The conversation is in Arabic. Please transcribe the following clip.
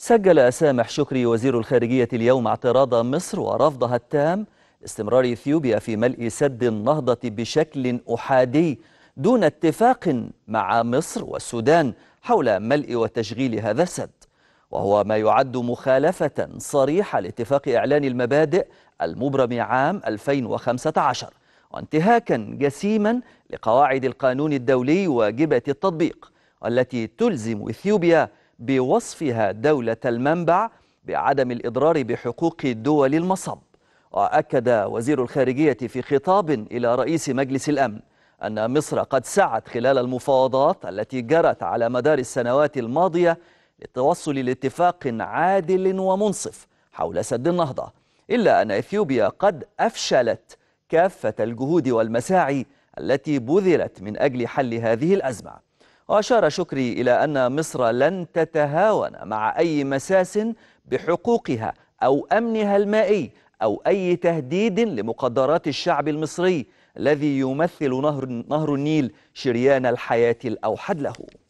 سجل سامح شكري وزير الخارجية اليوم اعتراض مصر ورفضها التام لاستمرار إثيوبيا في ملء سد النهضة بشكل أحادي دون اتفاق مع مصر والسودان حول ملء وتشغيل هذا السد وهو ما يعد مخالفة صريحة لاتفاق إعلان المبادئ المبرم عام 2015 وانتهاكا جسيما لقواعد القانون الدولي واجبة التطبيق والتي تلزم إثيوبيا بوصفها دولة المنبع بعدم الإضرار بحقوق دول المصب وأكد وزير الخارجية في خطاب إلى رئيس مجلس الأمن أن مصر قد سعت خلال المفاوضات التي جرت على مدار السنوات الماضية للتوصل لاتفاق عادل ومنصف حول سد النهضة إلا أن إثيوبيا قد أفشلت كافة الجهود والمساعي التي بذلت من أجل حل هذه الأزمة وأشار شكري إلى أن مصر لن تتهاون مع أي مساس بحقوقها أو أمنها المائي أو أي تهديد لمقدرات الشعب المصري الذي يمثل نهر, نهر النيل شريان الحياة الأوحد له